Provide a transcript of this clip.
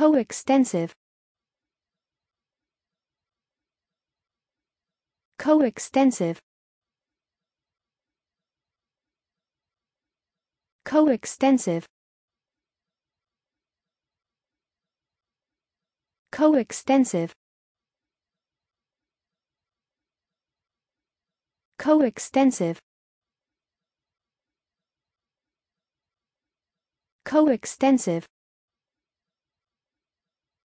coextensive coextensive coextensive coextensive coextensive coextensive